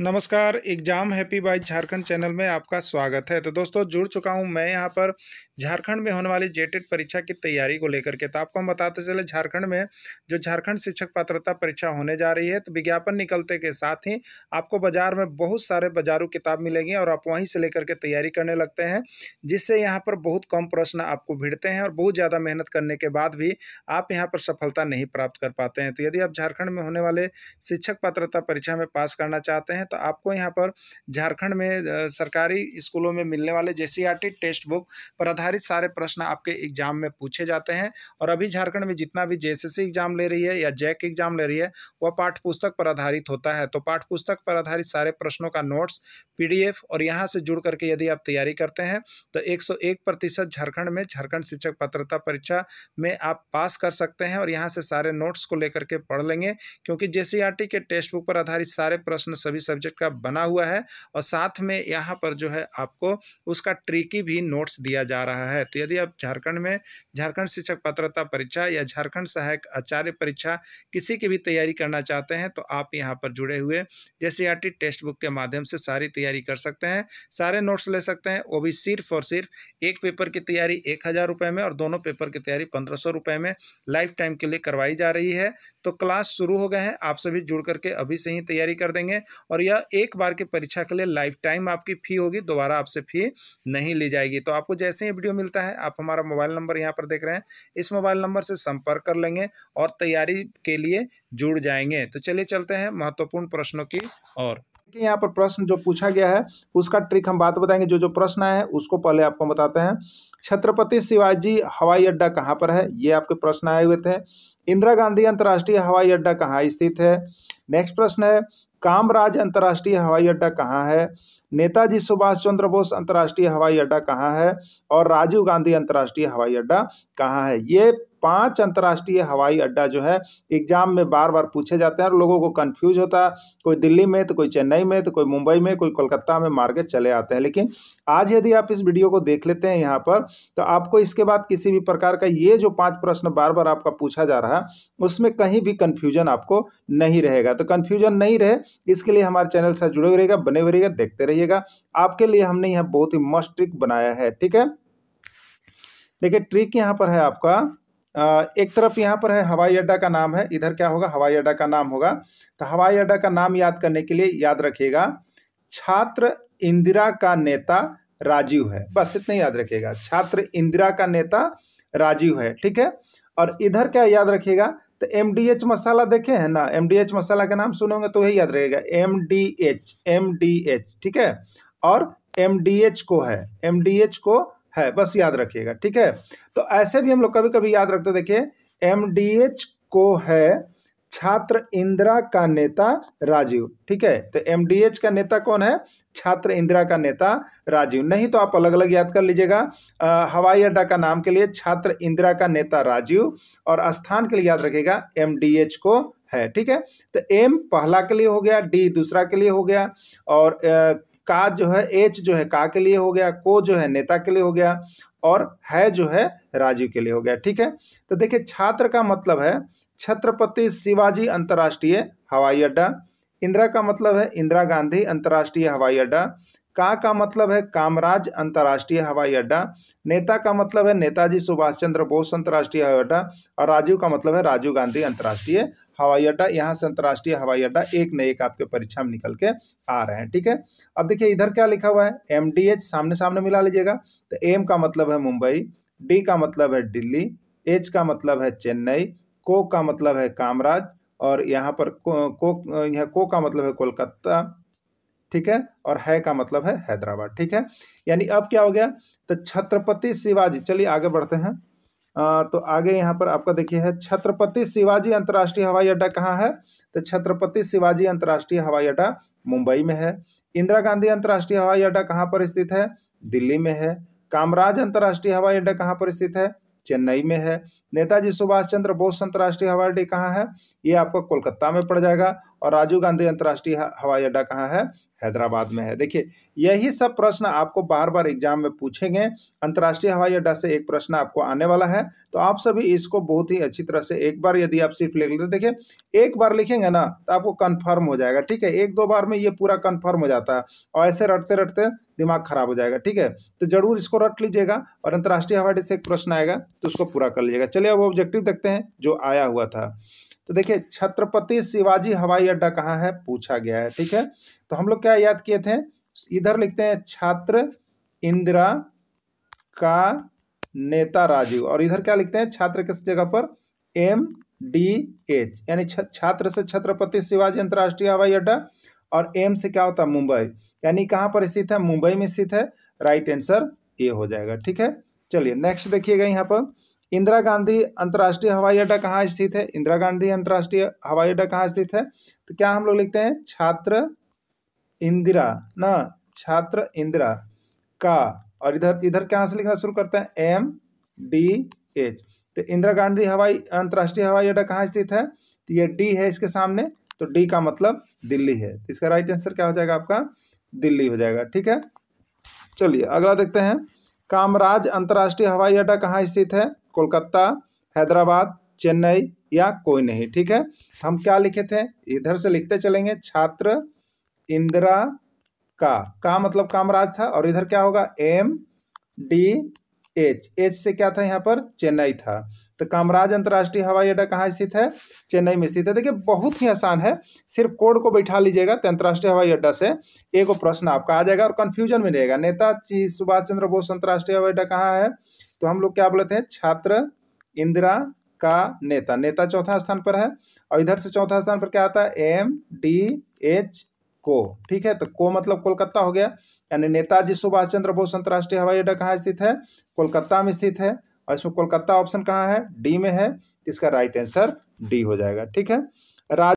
नमस्कार exam happy by Jharkhand channel में आपका स्वागत है तो दोस्तों जुड़ चुका हूं मैं यहां पर झारखंड में होने वाली जेटेड e परीक्षा की तैयारी को लेकर के तो आपको हम बताते चले झारखंड में जो झारखंड शिक्षक पात्रता परीक्षा होने जा रही है तो विज्ञापन निकलते के साथ ही आपको बाजार में बहुत सारे बाजारू किताब मिलेंगी और आप वहीं से लेकर के तैयारी करने लगते हैं जिससे यहाँ पर बहुत कम प्रश्न आपको भिड़ते हैं और बहुत ज़्यादा मेहनत करने के बाद भी आप यहाँ पर सफलता नहीं प्राप्त कर पाते हैं तो यदि आप झारखंड में होने वाले शिक्षक पात्रता परीक्षा में पास करना चाहते हैं तो आपको यहाँ पर झारखंड में सरकारी स्कूलों में मिलने वाले जे टेक्स्ट बुक पर आधारित सारे प्रश्न आपके एग्जाम में पूछे जाते हैं और अभी झारखंड में जितना भी जे एग्जाम ले रही है या जैक एग्जाम ले रही है वह पाठ्य पुस्तक पर आधारित होता है तो पाठ्य पुस्तक पर आधारित सारे प्रश्नों का नोट्स पीडीएफ और यहाँ से जुड़ करके यदि आप तैयारी करते हैं तो एक प्रतिशत झारखंड में झारखंड शिक्षक पत्रता परीक्षा में आप पास कर सकते हैं और यहाँ से सारे नोट्स को लेकर के पढ़ लेंगे क्योंकि जे के टेक्स्ट बुक पर आधारित सारे प्रश्न सभी सभी सब्जेक्ट का बना हुआ है और साथ में यहाँ पर जो है आपको उसका ट्रिकी भी नोट्स दिया जा रहा है तो यदि आप झारखंड में झारखंड शिक्षक पात्रता परीक्षा या झारखंड सहायक आचार्य परीक्षा किसी की भी तैयारी करना चाहते हैं तो आप यहाँ पर जुड़े हुए जैसे टेक्स्ट बुक के माध्यम से सारी तैयारी कर सकते हैं सारे नोट्स ले सकते हैं वो भी सिर्फ और सिर्फ एक पेपर की तैयारी एक हज़ार रुपये में और दोनों पेपर की तैयारी पंद्रह सौ रुपये में लाइफ टाइम के लिए करवाई जा रही है तो क्लास शुरू हो गए हैं आप सभी जुड़ करके अभी से ही तैयारी कर देंगे और यह एक बार के परीक्षा के लिए लाइफ टाइम आपकी फ़ी होगी दोबारा आपसे फ़ी नहीं ली जाएगी तो आपको जैसे ही वीडियो मिलता है आप हमारा मोबाइल नंबर यहाँ पर देख रहे हैं इस मोबाइल नंबर से संपर्क कर लेंगे और तैयारी के लिए जुड़ जाएंगे तो चलिए चलते हैं महत्वपूर्ण प्रश्नों की और देखिए यहाँ पर प्रश्न जो पूछा गया है उसका ट्रिक हम बात बताएंगे जो जो प्रश्न आए हैं उसको पहले आपको बताते हैं छत्रपति शिवाजी हवाई अड्डा कहाँ पर है ये आपके प्रश्न आए हुए थे इंदिरा गांधी अंतर्राष्ट्रीय हवाई अड्डा कहाँ स्थित है नेक्स्ट प्रश्न है कामराज अंतर्राष्ट्रीय हवाई अड्डा कहाँ है नेताजी सुभाष चंद्र बोस अंतर्राष्ट्रीय हवाई अड्डा कहाँ है और राजीव गांधी अंतर्राष्ट्रीय हवाई अड्डा कहाँ है ये पांच अंतर्राष्ट्रीय हवाई अड्डा जो है एग्जाम में बार बार पूछे जाते हैं और लोगों को कन्फ्यूज होता है कोई दिल्ली में तो कोई चेन्नई में तो कोई मुंबई में कोई कोलकाता में मार के चले आते हैं लेकिन आज यदि आप इस वीडियो को देख लेते हैं यहाँ पर तो आपको इसके बाद किसी भी प्रकार का ये जो पाँच प्रश्न बार बार आपका पूछा जा रहा है उसमें कहीं भी कन्फ्यूजन आपको नहीं रहेगा तो कन्फ्यूजन नहीं रहे इसके लिए हमारे चैनल से जुड़े हुए रहेगा बने हुए रहेगा देखते रहिएगा आपके लिए हमने यह बहुत ही मस्त ट्रिक बनाया है ठीक है देखिए ट्रिक यहाँ पर है आपका एक तरफ यहाँ पर है हवाई अड्डा का नाम है इधर क्या होगा हवाई अड्डा का नाम होगा तो हवाई अड्डा का नाम याद करने के लिए याद रखिएगा छात्र इंदिरा का नेता राजीव है बस इतना याद रखिएगा छात्र इंदिरा का नेता राजीव है ठीक है और इधर क्या याद रखिएगा तो एम डी एच मसाला देखे हैं ना एम डी एच मसाला का नाम सुनोगे तो यही याद रहेगा M D H M D H ठीक है और एम डी एच को है एम डी एच को है बस याद रखिएगा ठीक है तो ऐसे भी हम लोग कभी कभी याद रखते देखिए एम को है छात्र इंदिरा का नेता राजीव ठीक है तो एमडीएच का नेता कौन है छात्र इंदिरा का नेता राजीव नहीं तो आप अलग अलग याद कर लीजिएगा हवाई अड्डा का नाम के लिए छात्र इंदिरा का नेता राजीव और स्थान के लिए याद रखेगा एमडीएच को है ठीक है तो एम पहला के लिए हो गया डी दूसरा के लिए हो गया और का जो है एच जो है का के लिए हो गया को जो है नेता के लिए हो गया और है जो है राजीव के लिए हो गया ठीक है तो देखिए छात्र का मतलब है छत्रपति शिवाजी अंतर्राष्ट्रीय हवाई अड्डा इंदिरा का मतलब है इंदिरा गांधी अंतर्राष्ट्रीय हवाई अड्डा का का मतलब है कामराज अंतर्राष्ट्रीय हवाई अड्डा नेता का मतलब है नेताजी सुभाष चंद्र बोस अंतर्राष्ट्रीय हवाई अड्डा और राजीव का मतलब है राजीव गांधी अंतर्राष्ट्रीय हवाई अड्डा यहाँ से अंतर्राष्ट्रीय हवाई अड्डा एक न एक आपके परीक्षा में निकल के आ रहे हैं ठीक है अब देखिए इधर क्या लिखा हुआ है एम सामने सामने मिला लीजिएगा तो एम का मतलब है मुंबई डी का मतलब है दिल्ली एच का मतलब है चेन्नई को का मतलब है कामराज और यहाँ पर को, को यहाँ को का मतलब है कोलकाता ठीक है और है का मतलब है हैदराबाद ठीक है यानी अब क्या हो गया तो छत्रपति शिवाजी चलिए आगे बढ़ते हैं आ, तो आगे यहाँ पर आपका देखिए है छत्रपति शिवाजी अंतर्राष्ट्रीय हवाई अड्डा कहाँ है तो छत्रपति शिवाजी अंतर्राष्ट्रीय हवाई अड्डा मुंबई में है इंदिरा गांधी अंतर्राष्ट्रीय हवाई अड्डा कहाँ पर स्थित है दिल्ली में है कामराज अंतर्राष्ट्रीय हवाई अड्डा कहाँ पर स्थित है चेन्नई में है नेताजी सुभाष चंद्र बोस अंतर्राष्ट्रीय हवाई अड्डे कहाँ है ये आपको कोलकाता में पड़ जाएगा और राजीव गांधी अंतर्राष्ट्रीय हवाई अड्डा कहाँ है हैदराबाद में है देखिए यही सब प्रश्न आपको बार बार एग्जाम में पूछेंगे अंतर्राष्ट्रीय हवाई अड्डा से एक प्रश्न आपको आने वाला है तो आप सभी इसको बहुत ही अच्छी तरह से एक बार यदि आप सिर्फ लिख लेते देखिए एक बार लिखेंगे ना तो आपको कन्फर्म हो जाएगा ठीक है एक दो बार में ये पूरा कन्फर्म हो जाता है और ऐसे रटते रटते दिमाग खराब हो जाएगा ठीक है तो जरूर इसको रट लीजिएगा और अंतर्राष्ट्रीय हवाई अड्डे से एक प्रश्न आएगा तो उसको पूरा कर लीजिएगा चलिए पहले अब ऑब्जेक्टिव देखते हैं जो आया हुआ था तो देखिए छत्रपति शिवाजी हवाई अड्डा कहाँ है पूछा गया है ठीक है तो हम लोग क्या याद किए थे इधर लिखते हैं छात्र इंदिरा का नेता राजीव और इधर क्या लिखते हैं छात्र किस जगह पर एम डी एच यानी छात्र से छत्रपति शिवाजी अंतर्राष्ट्रीय हवाई अड्डा और एम से क्या होता है मुंबई यानी कहाँ पर स्थित है मुंबई में स्थित है राइट आंसर ए हो जाएगा ठीक है चलिए नेक्स्ट देखिएगा यहाँ पर इंदिरा गांधी अंतर्राष्ट्रीय हवाई अड्डा कहाँ स्थित है इंदिरा गांधी अंतर्राष्ट्रीय हवाई अड्डा कहाँ स्थित है तो क्या हम लोग लिखते हैं छात्र इंदिरा न छात्र इंदिरा का और इधर इधर कहाँ से लिखना शुरू करते हैं एम डी एच तो इंदिरा गांधी हवाई अंतर्राष्ट्रीय हवाई अड्डा कहाँ स्थित है तो ये डी है इसके सामने तो डी का मतलब दिल्ली है तो इसका राइट आंसर क्या हो जाएगा आपका दिल्ली हो जाएगा ठीक है चलिए अगला देखते हैं कामराज अंतर्राष्ट्रीय हवाई अड्डा कहाँ स्थित है कोलकाता हैदराबाद चेन्नई या कोई नहीं ठीक है हम क्या लिखे थे इधर से लिखते चलेंगे छात्र इंदिरा का का मतलब कामराज था और इधर क्या होगा एम डी एच एच से क्या था यहाँ पर चेन्नई था तो कामराज अंतर्राष्ट्रीय हवाई अड्डा कहाँ स्थित है चेन्नई में स्थित है देखिए बहुत ही आसान है सिर्फ कोड को बैठा लीजिएगा तो अंतर्राष्ट्रीय हवाई अड्डा से एक प्रश्न आपका आ जाएगा और कन्फ्यूजन में रहेगा नेता सुभाष चंद्र बोस अंतर्राष्ट्रीय हवाई अड्डा कहाँ है तो हम लोग क्या बोलते हैं छात्र इंदिरा का नेता नेता चौथा स्थान पर है और इधर से चौथा स्थान पर क्या आता है एम डी एच को ठीक है तो को मतलब कोलकाता हो गया यानी नेताजी सुभाष चंद्र बोस अंतर्राष्ट्रीय हवाई अड्डा कहाँ स्थित है कोलकाता में स्थित है और इसमें कोलकाता ऑप्शन कहाँ है डी में है इसका राइट आंसर डी हो जाएगा ठीक है राज